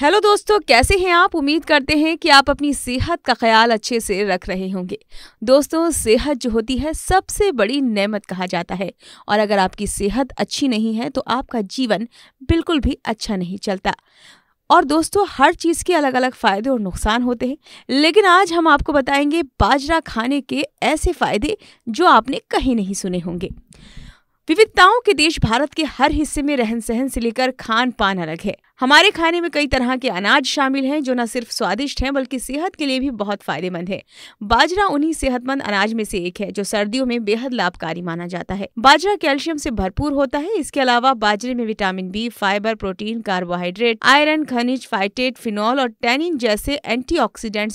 Hello दोस्तों कैसे हैं आप उम्मीद करते हैं कि आप अपनी सेहत का ख्याल अच्छे से रख रहे होंगे दोस्तों सेहत जो होती है सबसे बड़ी नेमत कहा जाता है और अगर आपकी सेहत अच्छी नहीं है तो आपका जीवन बिल्कुल भी अच्छा नहीं चलता और दोस्तों हर चीज़ के अलग अलग फ़ायदे और नुकसान होते हैं लेकिन आज हम आपको बताएंगे बाजरा खाने के ऐसे फ़ायदे जो आपने कहीं नहीं सुने होंगे विविधताओं के देश भारत के हर हिस्से में रहन सहन से लेकर खान पान अलग है हमारे खाने में कई तरह के अनाज शामिल हैं जो न सिर्फ स्वादिष्ट हैं बल्कि सेहत के लिए भी बहुत फायदेमंद है बाजरा उन्हीं सेहतमंद अनाज में से एक है जो सर्दियों में बेहद लाभकारी माना जाता है बाजरा कैल्शियम से भरपूर होता है इसके अलावा बाजरे में vitamin B fibre protein carbohydrate iron खनिज फाइटेट फिनॉल और टैनिन जैसे एंटी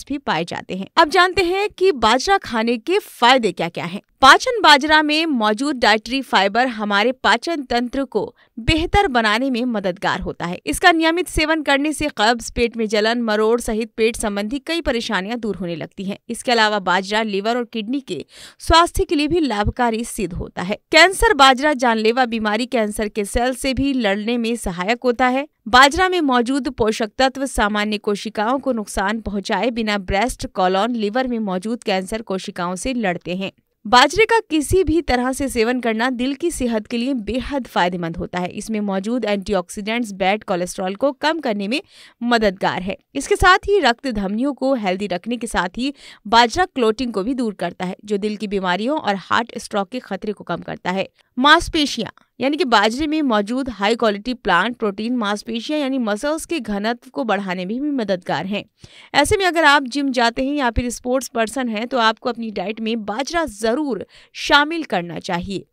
भी पाए जाते हैं अब जानते हैं की बाजरा खाने के फायदे क्या क्या है पाचन बाजरा में मौजूद डाइटरी फाइबर हमारे पाचन तंत्र को बेहतर बनाने में मददगार होता है इसका नियमित सेवन करने से कब्ज पेट में जलन मरोड़ सहित पेट संबंधी कई परेशानियां दूर होने लगती हैं इसके अलावा बाजरा लीवर और किडनी के स्वास्थ्य के लिए भी लाभकारी सिद्ध होता है कैंसर बाजरा जानलेवा बीमारी कैंसर के सेल से भी लड़ने में सहायक होता है बाजरा में मौजूद पोषक तत्व सामान्य कोशिकाओं को नुकसान पहुँचाए बिना ब्रेस्ट कॉलोन लिवर में मौजूद कैंसर कोशिकाओं से लड़ते हैं बाजरे का किसी भी तरह से सेवन करना दिल की सेहत के लिए बेहद फायदेमंद होता है इसमें मौजूद एंटीऑक्सीडेंट्स बैड कोलेस्ट्रॉल को कम करने में मददगार है इसके साथ ही रक्त धमनियों को हेल्दी रखने के साथ ही बाजरा क्लोटिंग को भी दूर करता है जो दिल की बीमारियों और हार्ट स्ट्रोक के खतरे को कम करता है मांसपेशियां यानी कि बाजरे में मौजूद हाई क्वालिटी प्लांट प्रोटीन मांसपेशियां यानी मसल्स के घनत्व को बढ़ाने में भी मददगार हैं ऐसे में अगर आप जिम जाते हैं या फिर स्पोर्ट्स पर्सन हैं तो आपको अपनी डाइट में बाजरा ज़रूर शामिल करना चाहिए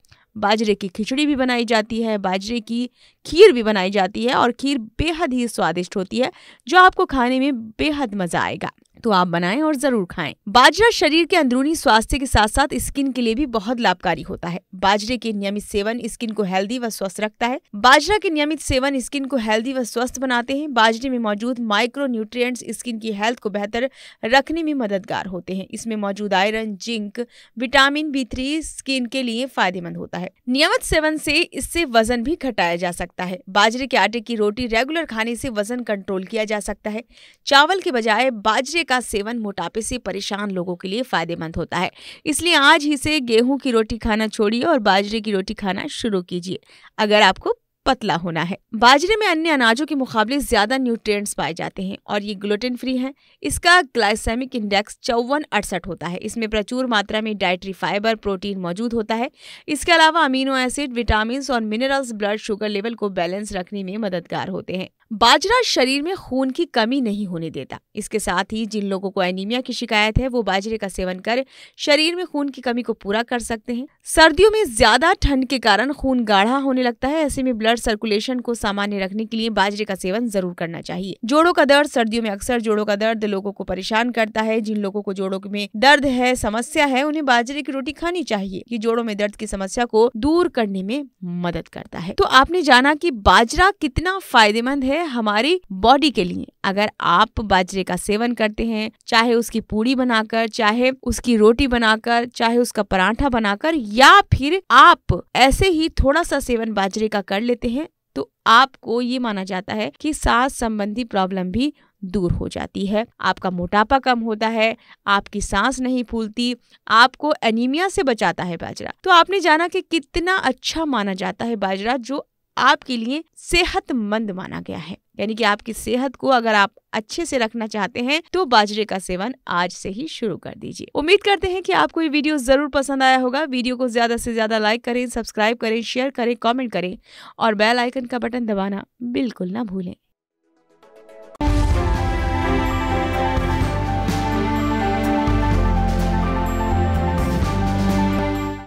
बाजरे की खिचड़ी भी बनाई जाती है बाजरे की खीर भी बनाई जाती है और खीर बेहद ही स्वादिष्ट होती है जो आपको खाने में बेहद मज़ा आएगा तो आप बनाएं और जरूर खाएं। बाजरा शरीर के अंदरूनी स्वास्थ्य के साथ साथ स्किन के लिए भी बहुत लाभकारी होता है बाजरे के नियमित सेवन स्किन को हेल्दी व स्वस्थ रखता है बाजरा के नियमित सेवन स्किन को हेल्दी व स्वस्थ बनाते हैं बाजरे में मौजूद माइक्रो न्यूट्रिय स्किन की हेल्थ को बेहतर रखने में मददगार होते हैं इसमें मौजूद iron zinc vitamin B skin के लिए फायदेमंद होता है नियमित सेवन से इससे वजन भी घटाया जा सकता है बाजरे के आटे की रोटी रेगुलर खाने से वजन कंट्रोल किया जा सकता है चावल के बजाय बाजरे का का सेवन मोटापे से परेशान लोगों के लिए फायदेमंद होता है इसलिए आज ही से गेहूं की रोटी खाना छोड़िए और बाजरे की रोटी खाना शुरू कीजिए अगर आपको पतला होना है बाजरे में अन्य अनाजों के मुकाबले ज्यादा न्यूट्रिएंट्स पाए जाते हैं और ये ग्लूटेन फ्री है इसका ग्लाइसेमिक इंडेक्स चौवन अड़सठ होता है इसमें प्रचुर मात्रा में डायट्री फाइबर प्रोटीन मौजूद होता है इसके अलावा अमीनो एसिड विटामिन और मिनरल्स ब्लड शुगर लेवल को बैलेंस रखने में मददगार होते हैं बाजरा शरीर में खून की कमी नहीं होने देता इसके साथ ही जिन लोगों को एनीमिया की शिकायत है वो बाजरे का सेवन कर शरीर में खून की कमी को पूरा कर सकते हैं सर्दियों में ज्यादा ठंड के कारण खून गाढ़ा होने लगता है ऐसे में ब्लड ब्लड सर्कुलेशन को सामान्य रखने के लिए बाजरे का सेवन जरूर करना चाहिए जोड़ों का दर्द सर्दियों में अक्सर जोड़ों का दर्द लोगों को परेशान करता है जिन लोगों को जोड़ों में दर्द है समस्या है उन्हें बाजरे की रोटी खानी चाहिए ये जोड़ों में दर्द की समस्या को दूर करने में मदद करता है तो आपने जाना की बाजरा कितना फायदेमंद है हमारी बॉडी के लिए अगर आप बाजरे का सेवन करते हैं चाहे उसकी पूड़ी बनाकर चाहे उसकी रोटी बनाकर चाहे उसका पराठा बनाकर या फिर आप ऐसे ही थोड़ा सा सेवन बाजरे का कर लेते हैं तो आपको ये माना जाता है कि सांस संबंधी प्रॉब्लम भी दूर हो जाती है आपका मोटापा कम होता है आपकी सांस नहीं फूलती आपको एनीमिया से बचाता है बाजरा तो आपने जाना कि कितना अच्छा माना जाता है बाजरा जो आपके लिए सेहतमंद माना गया है यानी कि आपकी सेहत को अगर आप अच्छे से रखना चाहते हैं तो बाजरे का सेवन आज से ही शुरू कर दीजिए उम्मीद करते हैं कि आपको ये वीडियो जरूर पसंद आया होगा वीडियो को ज्यादा से ज्यादा लाइक करें सब्सक्राइब करें शेयर करें कॉमेंट करें और बेल आइकन का बटन दबाना बिल्कुल ना भूलें